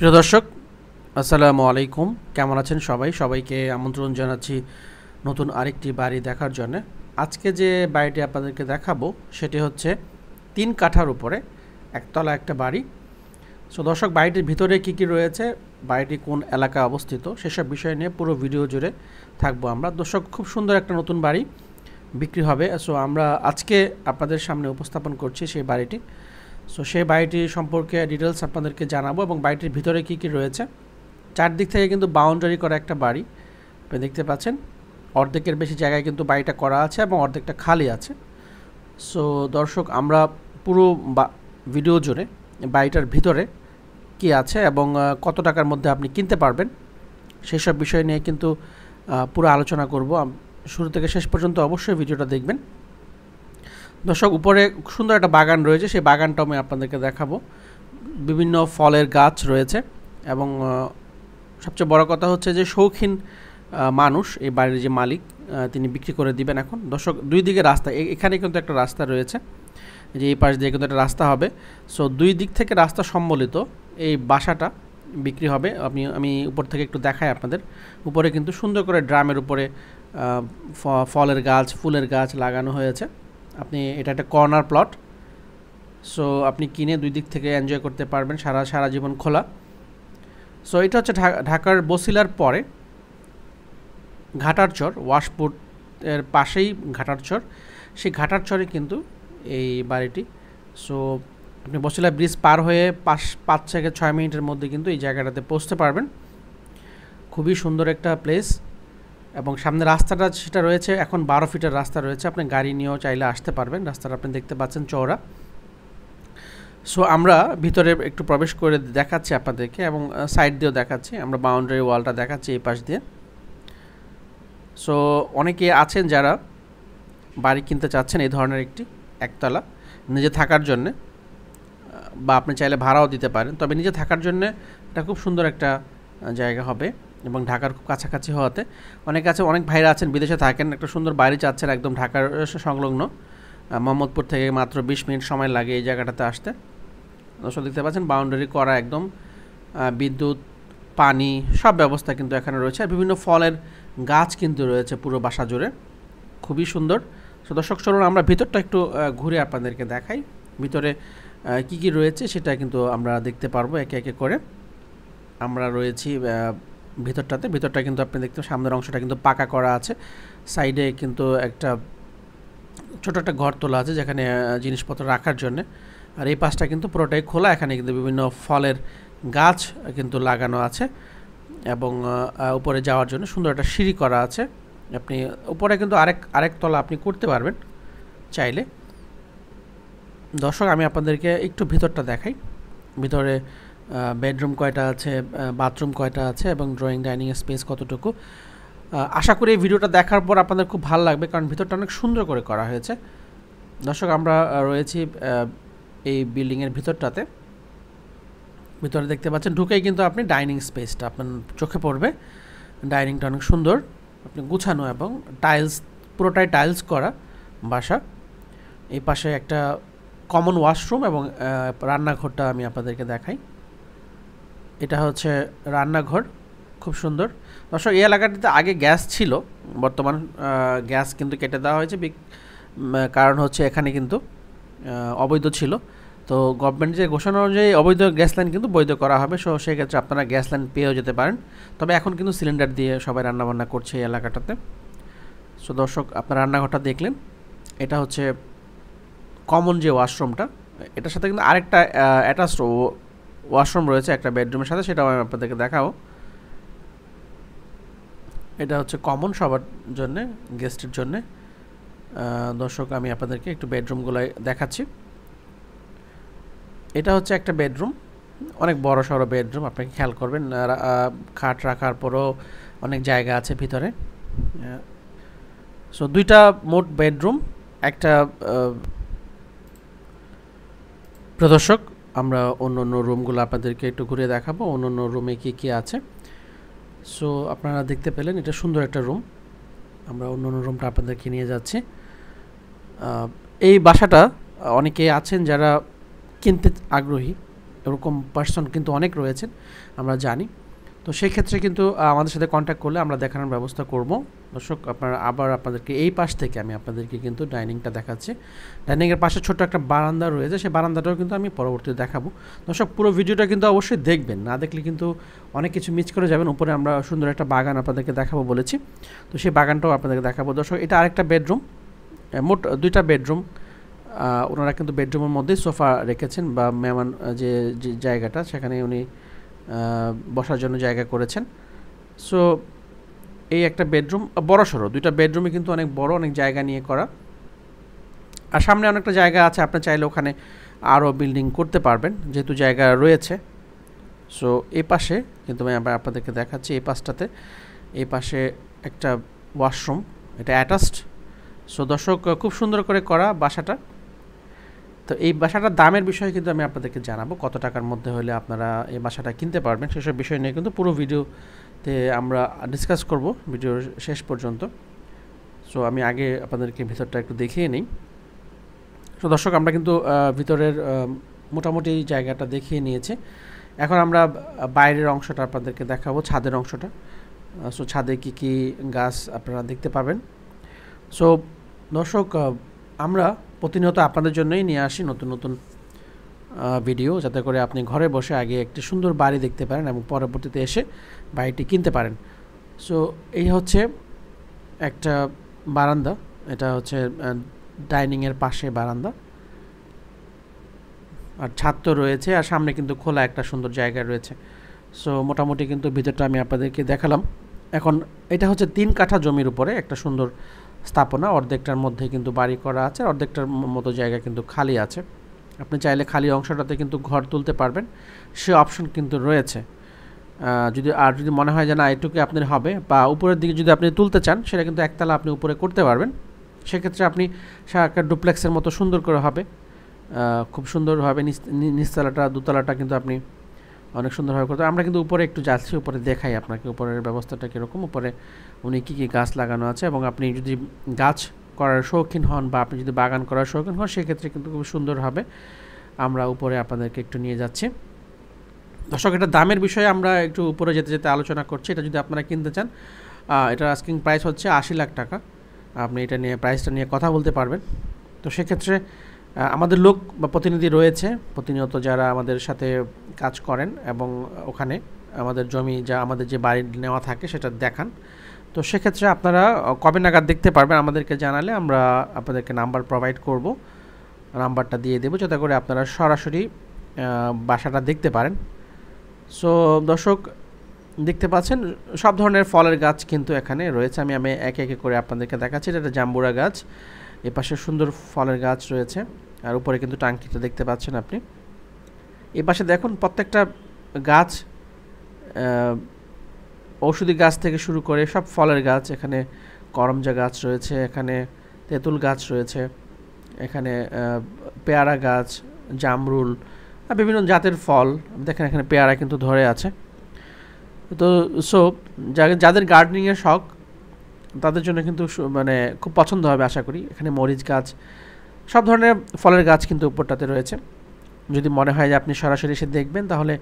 প্রিয় দর্শক আসসালামু আলাইকুম কেমন আছেন সবাই সবাইকে আমন্ত্রণ জানাচ্ছি নতুন আরেকটি বাড়ি দেখার জন্য আজকে যে বাড়িটি আপনাদেরকে দেখাবো সেটি হচ্ছে তিন কাঠার উপরে একতলা একটা বাড়ি সো দর্শক বাড়িটির ভিতরে কি কি রয়েছে বাড়িটি কোন এলাকায় অবস্থিত সেসব বিষয় নিয়ে পুরো ভিডিও জুড়ে থাকবো আমরা দর্শক খুব সুন্দর একটা নতুন বাড়ি বিক্রি হবে সো আমরা আজকে আপনাদের সামনে উপস্থাপন করছি সেই বাড়িটি সো সেই বাড়িটি সম্পর্কে ডিটেলস আপনাদেরকে জানাবো এবং বাড়িটির ভিতরে কি কি রয়েছে চারদিক থেকে কিন্তু বাউন্ডারি করা একটা বাড়ি আপনি দেখতে পাচ্ছেন অর্ধেকের বেশি জায়গায় কিন্তু বাড়িটা করা আছে এবং অর্ধেকটা খালি আছে সো দর্শক আমরা পুরো ভিডিও জুড়ে বাড়িটার ভিতরে কি আছে এবং কত টাকার মধ্যে আপনি কিনতে পারবেন সেসব বিষয় নিয়ে কিন্তু পুরো আলোচনা করব শুরু থেকে শেষ পর্যন্ত অবশ্যই ভিডিওটা দেখবেন দর্শক উপরে সুন্দর একটা বাগান রয়েছে সেই বাগানটাও আমি আপনাদেরকে দেখাবো বিভিন্ন ফলের গাছ রয়েছে এবং সবচেয়ে বড় কথা হচ্ছে যে শৌখিন মানুষ এই বাড়ির যে মালিক তিনি বিক্রি করে দিবেন এখন দর্শক দুই দিকে রাস্তা এখানে কিন্তু একটা রাস্তা রয়েছে যে এই পাশ দিয়ে কিন্তু একটা রাস্তা হবে সো দুই দিক থেকে রাস্তা সম্বলিত এই বাসাটা বিক্রি হবে আমি আমি উপর থেকে একটু দেখাই আপনাদের উপরে কিন্তু সুন্দর করে ড্রামের উপরে ফলের গাছ ফুলের গাছ লাগানো হয়েছে আপনি এটা একটা কর্নার প্লট সো আপনি কিনে দুই দিক থেকে এনজয় করতে পারবেন সারা সারা জীবন খোলা সো এটা হচ্ছে ঢাকার বসিলার পরে ঘাটারচর ওয়াশপুট এর পাশেই ঘাটারচর সেই ঘাটারচরে কিন্তু এই বাড়িটি সো আপনি বসিলা ব্রিজ পার হয়ে পাঁচ পাঁচ থেকে ছয় মিনিটের মধ্যে কিন্তু এই জায়গাটাতে পৌঁছতে পারবেন খুবই সুন্দর একটা প্লেস এবং সামনে রাস্তাটা সেটা রয়েছে এখন বারো ফিটের রাস্তা রয়েছে আপনি গাড়ি নিয়েও চাইলে আসতে পারবেন রাস্তাটা আপনি দেখতে পাচ্ছেন চওড়া সো আমরা ভিতরে একটু প্রবেশ করে দেখাচ্ছি আপনাদেরকে এবং সাইড দিয়েও দেখাচ্ছি আমরা বাউন্ডারি ওয়ালটা দেখাচ্ছি এই পাশ দিয়ে সো অনেকে আছেন যারা বাড়ি কিনতে চাচ্ছেন এই ধরনের একটি একতলা নিজে থাকার জন্যে বা আপনি চাইলে ভাড়াও দিতে পারেন তবে নিজে থাকার জন্যে এটা খুব সুন্দর একটা জায়গা হবে এবং ঢাকার খুব কাছাকাছি হওয়াতে অনেক আছে অনেক ভাইরা আছেন বিদেশে থাকেন একটা সুন্দর বাড়ি চাচ্ছেন একদম ঢাকার সংলগ্ন মোহাম্মদপুর থেকে মাত্র বিশ মিনিট সময় লাগে এই জায়গাটাতে আসতে দর্শক দেখতে পাচ্ছেন বাউন্ডারি করা একদম বিদ্যুৎ পানি সব ব্যবস্থা কিন্তু এখানে রয়েছে আর বিভিন্ন ফলের গাছ কিন্তু রয়েছে পুরো বাসা জুড়ে খুবই সুন্দর তো দর্শক চলুন আমরা ভিতরটা একটু ঘুরে আপনাদেরকে দেখাই ভিতরে কি কি রয়েছে সেটা কিন্তু আমরা দেখতে পারবো একে একে করে আমরা রয়েছি ভিতরটাতে ভিতরটা কিন্তু আপনি দেখতে সামনের অংশটা কিন্তু পাকা করা আছে সাইডে কিন্তু একটা ছোট একটা ঘর তোলা আছে যেখানে জিনিসপত্র রাখার জন্যে আর এই পাশটা কিন্তু পুরোটাই খোলা এখানে কিন্তু বিভিন্ন ফলের গাছ কিন্তু লাগানো আছে এবং উপরে যাওয়ার জন্য সুন্দর একটা সিঁড়ি করা আছে আপনি উপরে কিন্তু আরেক আরেক তলা আপনি করতে পারবেন চাইলে দর্শক আমি আপনাদেরকে একটু ভিতরটা দেখাই ভিতরে বেডরুম কয়টা আছে বাথরুম কয়টা আছে এবং ড্রয়িং ডাইনিং স্পেস কতটুকু আশা করি এই ভিডিওটা দেখার পর আপনাদের খুব ভালো লাগবে কারণ ভিতরটা অনেক সুন্দর করে করা হয়েছে দর্শক আমরা রয়েছি এই বিল্ডিংয়ের ভিতরটাতে ভিতরে দেখতে পাচ্ছেন ঢুকেই কিন্তু আপনি ডাইনিং স্পেসটা আপনার চোখে পড়বে ডাইনিংটা অনেক সুন্দর আপনি গুছানো এবং টাইলস পুরোটাই টাইলস করা বাসা এই পাশে একটা কমন ওয়াশরুম এবং রান্নাঘরটা আমি আপনাদেরকে দেখাই এটা হচ্ছে রান্নাঘর খুব সুন্দর দর্শক এই এলাকাটিতে আগে গ্যাস ছিল বর্তমান গ্যাস কিন্তু কেটে দেওয়া হয়েছে কারণ হচ্ছে এখানে কিন্তু অবৈধ ছিল তো গভর্নমেন্ট যে ঘোষণা অনুযায়ী অবৈধ গ্যাস লাইন কিন্তু বৈধ করা হবে সো সেক্ষেত্রে আপনারা গ্যাস লাইন পেয়েও যেতে পারেন তবে এখন কিন্তু সিলিন্ডার দিয়ে সবাই রান্নাবান্না করছে এই এলাকাটাতে সো দর্শক আপনার রান্নাঘরটা দেখলেন এটা হচ্ছে কমন যে ওয়াশরুমটা এটার সাথে কিন্তু আরেকটা অ্যাটাচড ওয়াশরুম রয়েছে একটা বেডরুমের সাথে সেটাও আমি আপনাদেরকে দেখাবো এটা হচ্ছে কমন সবার জন্যে গেস্টের জন্যে দর্শক আমি আপনাদেরকে একটু বেডরুমগুলোয় দেখাচ্ছি এটা হচ্ছে একটা বেডরুম অনেক বড় সড়ো বেডরুম আপনাকে খেয়াল করবেন খাট রাখার পরও অনেক জায়গা আছে ভিতরে সো দুইটা মোট বেডরুম একটা প্রদর্শক আমরা অন্য অন্য রুমগুলো আপনাদেরকে একটু ঘুরে দেখাবো অন্য অন্য রুমে কী কী আছে সো আপনারা দেখতে পেলেন এটা সুন্দর একটা রুম আমরা অন্য অন্য রুমটা আপনাদেরকে নিয়ে যাচ্ছি এই বাসাটা অনেকে আছেন যারা কিনতে আগ্রহী এরকম পার্সন কিন্তু অনেক রয়েছেন আমরা জানি তো সেই ক্ষেত্রে কিন্তু আমাদের সাথে কন্ট্যাক্ট করলে আমরা দেখানোর ব্যবস্থা করব দর্শক আপনারা আবার আপনাদেরকে এই পাশ থেকে আমি আপনাদেরকে কিন্তু ডাইনিংটা দেখাচ্ছি ডাইনিংয়ের পাশে ছোট একটা বারান্দা রয়েছে সেই বারান্দাটাও কিন্তু আমি পরবর্তীতে দেখাবো দর্শক পুরো ভিডিওটা কিন্তু অবশ্যই দেখবেন না দেখলে কিন্তু অনেক কিছু মিস করে যাবেন উপরে আমরা সুন্দর একটা বাগান আপনাদেরকে দেখাবো বলেছি তো সেই বাগানটাও আপনাদেরকে দেখাবো দর্শক এটা আরেকটা বেডরুম মোট দুইটা বেডরুম ওনারা কিন্তু বেডরুমের মধ্যেই সোফা রেখেছেন বা মেহমান যে জায়গাটা সেখানে উনি বসার জন্য জায়গা করেছেন সো এই একটা বেডরুম বড় সড়ো দুইটা বেডরুমই কিন্তু অনেক বড় অনেক জায়গা নিয়ে করা আর সামনে অনেকটা জায়গা আছে আপনি চাইলে ওখানে আরও বিল্ডিং করতে পারবেন যেহেতু জায়গা রয়েছে সো এ পাশে কিন্তু আমি আবার আপনাদেরকে দেখাচ্ছি এই পাশটাতে এই পাশে একটা ওয়াশরুম এটা অ্যাটাচড সো দর্শক খুব সুন্দর করে করা বাসাটা তো এই বাসাটার দামের বিষয়ে কিন্তু আমি আপনাদেরকে জানাবো কত টাকার মধ্যে হলে আপনারা এই বাসাটা কিনতে পারবেন সেসব বিষয় নিয়ে কিন্তু পুরো ভিডিওতে আমরা ডিসকাস করব ভিডিওর শেষ পর্যন্ত সো আমি আগে আপনাদেরকে ভিতরটা একটু দেখিয়ে নিই সো দর্শক আমরা কিন্তু ভিতরের মোটামুটি জায়গাটা দেখিয়ে নিয়েছি এখন আমরা বাইরের অংশটা আপনাদেরকে দেখাবো ছাদের অংশটা সো ছাদে কি কি গাছ আপনারা দেখতে পাবেন সো দর্শক আমরা প্রতিনিয়ত আপনাদের জন্যই নিয়ে আসি নতুন নতুন ভিডিও যাতে করে আপনি ঘরে বসে আগে একটি সুন্দর বাড়ি দেখতে পারেন এবং পরবর্তীতে এসে বাড়িটি কিনতে পারেন সো এই হচ্ছে একটা বারান্দা এটা হচ্ছে ডাইনিংয়ের পাশে বারান্দা আর ছাদ তো রয়েছে আর সামনে কিন্তু খোলা একটা সুন্দর জায়গা রয়েছে সো মোটামুটি কিন্তু ভিতরটা আমি আপনাদেরকে দেখালাম এখন এটা হচ্ছে তিন কাঠা জমির উপরে একটা সুন্দর স্থাপনা অর্ধেকটার মধ্যে কিন্তু বাড়ি করা আছে অর্ধেকটার মতো জায়গা কিন্তু খালি আছে আপনি চাইলে খালি অংশটাতে কিন্তু ঘর তুলতে পারবেন সে অপশন কিন্তু রয়েছে যদি আর যদি মনে হয় যে না এটুকু আপনার হবে বা উপরের দিকে যদি আপনি তুলতে চান সেটা কিন্তু একতলা আপনি উপরে করতে পারবেন সেক্ষেত্রে আপনি সারাকার ডুপ্লেক্সের মতো সুন্দর করে হবে খুব সুন্দরভাবে নিচ নিচতলাটা দুতলাটা কিন্তু আপনি অনেক সুন্দরভাবে করতে আমরা কিন্তু উপরে একটু যাচ্ছি উপরে দেখাই আপনাকে উপরের ব্যবস্থাটা কীরকম উপরে উনি কী কী গাছ লাগানো আছে এবং আপনি যদি গাছ করার শৌখিন হন বা আপনি যদি বাগান করার শৌখিন হন সেক্ষেত্রে কিন্তু খুব সুন্দর হবে আমরা উপরে আপনাদেরকে একটু নিয়ে যাচ্ছি দর্শক এটা দামের বিষয়ে আমরা একটু উপরে যেতে যেতে আলোচনা করছি এটা যদি আপনারা কিনতে চান এটার আস্কিং প্রাইস হচ্ছে আশি লাখ টাকা আপনি এটা নিয়ে প্রাইসটা নিয়ে কথা বলতে পারবেন তো সেক্ষেত্রে আমাদের লোক বা প্রতিনিধি রয়েছে প্রতিনিয়ত যারা আমাদের সাথে কাজ করেন এবং ওখানে আমাদের জমি যা আমাদের যে বাড়ি নেওয়া থাকে সেটা দেখান তো সেক্ষেত্রে আপনারা কবে নাগাদ দেখতে পারবেন আমাদেরকে জানালে আমরা আপনাদেরকে নাম্বার প্রোভাইড করব নাম্বারটা দিয়ে দেবো যাতে করে আপনারা সরাসরি বাসাটা দেখতে পারেন সো দর্শক দেখতে পাচ্ছেন সব ধরনের ফলের গাছ কিন্তু এখানে রয়েছে আমি আমি একে একে করে আপনাদেরকে দেখাচ্ছি এটা একটা জাম্বুরা গাছ এপাশে সুন্দর ফলের গাছ রয়েছে আর উপরে কিন্তু টাঙ্কিটা দেখতে পাচ্ছেন আপনি এ পাশে দেখুন প্রত্যেকটা গাছ ঔষধি গাছ থেকে শুরু করে সব ফলের গাছ এখানে করমজা গাছ রয়েছে এখানে তেঁতুল গাছ রয়েছে এখানে পেয়ারা গাছ জামরুল বিভিন্ন জাতের ফল দেখেন এখানে পেয়ারা কিন্তু ধরে আছে তো সো যাদের গার্ডেনিংয়ের শখ তাদের জন্য কিন্তু মানে খুব পছন্দ হবে আশা করি এখানে মরিচ গাছ সব ধরনের ফলের গাছ কিন্তু উপরটাতে রয়েছে যদি মনে হয় যে আপনি সরাসরি এসে দেখবেন তাহলে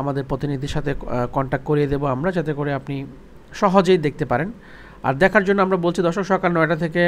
আমাদের প্রতিনিধির সাথে কন্ট্যাক্ট করিয়ে দেবো আমরা যাতে করে আপনি সহজেই দেখতে পারেন আর দেখার জন্য আমরা বলছি দর্শক সকাল নয়টা থেকে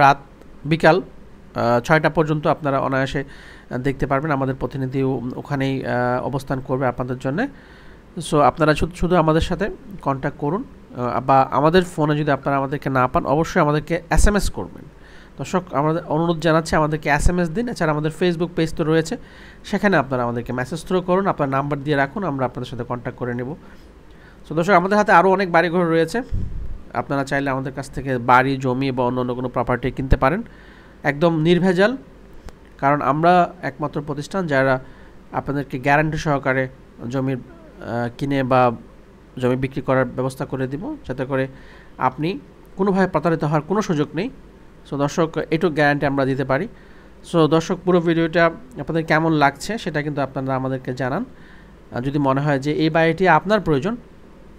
রাত বিকাল ছয়টা পর্যন্ত আপনারা অনায়াসে দেখতে পারবেন আমাদের প্রতিনিধি ওখানেই অবস্থান করবে আপনাদের জন্য সো আপনারা শুধু আমাদের সাথে কন্ট্যাক্ট করুন বা আমাদের ফোনে যদি আপনারা আমাদেরকে না পান অবশ্যই আমাদেরকে এস এম এস করবেন দর্শক আমাদের অনুরোধ জানাচ্ছি আমাদেরকে এস এম এস দিন এছাড়া আমাদের ফেসবুক পেজ তো রয়েছে সেখানে আপনারা আমাদেরকে মেসেজ থ্রো করুন আপনার নাম্বার দিয়ে রাখুন আমরা আপনাদের সাথে কন্ট্যাক্ট করে নেব সো দর্শক আমাদের হাতে আরও অনেক বাড়িঘর রয়েছে আপনারা চাইলে আমাদের কাছ থেকে বাড়ি জমি বা অন্য অন্য কোনো প্রপার্টি কিনতে পারেন একদম নির্ভেজাল কারণ আমরা একমাত্র প্রতিষ্ঠান যারা আপনাদেরকে গ্যারান্টি সহকারে জমির কিনে বা জমি বিক্রি করার ব্যবস্থা করে দিব যাতে করে আপনি কোনোভাবে প্রতারিত হওয়ার কোনো সুযোগ নেই সো দর্শক এটু গ্যারান্টি আমরা দিতে পারি সো দর্শক পুরো ভিডিওটা আপনাদের কেমন লাগছে সেটা কিন্তু আপনারা আমাদেরকে জানান যদি মনে হয় যে এই বাড়িটি আপনার প্রয়োজন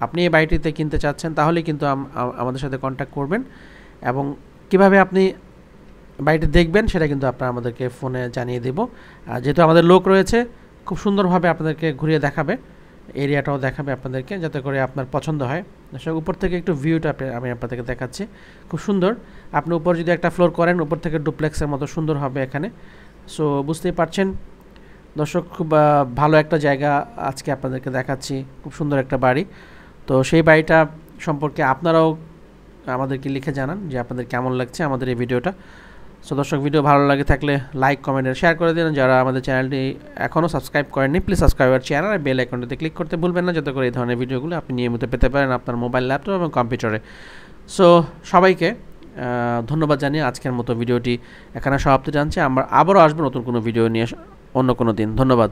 আপনি এই বাড়িটিতে কিনতে চাচ্ছেন তাহলে কিন্তু আমাদের সাথে কন্ট্যাক্ট করবেন এবং কিভাবে আপনি বাড়িটি দেখবেন সেটা কিন্তু আপনারা আমাদেরকে ফোনে জানিয়ে দেব যেহেতু আমাদের লোক রয়েছে খুব সুন্দরভাবে আপনাদেরকে ঘুরিয়ে দেখাবে এরিয়াটাও দেখাবে আপনাদেরকে যাতে করে আপনার পছন্দ হয় আসলে উপর থেকে একটু ভিউটা আমি আপনাদেরকে দেখাচ্ছি খুব সুন্দর আপনি উপর যদি একটা ফ্লোর করেন উপর থেকে ডুপ্লেক্সের মতো সুন্দর হবে এখানে সো বুঝতেই পারছেন দর্শক খুব ভালো একটা জায়গা আজকে আপনাদেরকে দেখাচ্ছি খুব সুন্দর একটা বাড়ি তো সেই বাড়িটা সম্পর্কে আপনারাও আমাদেরকে লিখে জানান যে আপনাদের কেমন লাগছে আমাদের এই ভিডিওটা সো দর্শক ভিডিও ভালো লাগে থাকলে লাইক কমেন্ট শেয়ার করে দিন যারা আমাদের চ্যানেলটি এখনও সাবস্ক্রাইব করেননি প্লিজ সাবস্ক্রাইবার চ্যানেল আর বেল আইকনটিতে ক্লিক করতে ভুলবেন না যাতে করে এই ধরনের ভিডিওগুলো আপনি নিয়মিত পেতে পারেন আপনার মোবাইল ল্যাপটপ এবং কম্পিউটারে সো সবাইকে ধন্যবাদ জানিয়ে আজকের মতো ভিডিওটি এখানে সমাপ্ত জানছি আমরা আবারও আসবো নতুন কোনো ভিডিও নিয়ে অন্য কোনো দিন ধন্যবাদ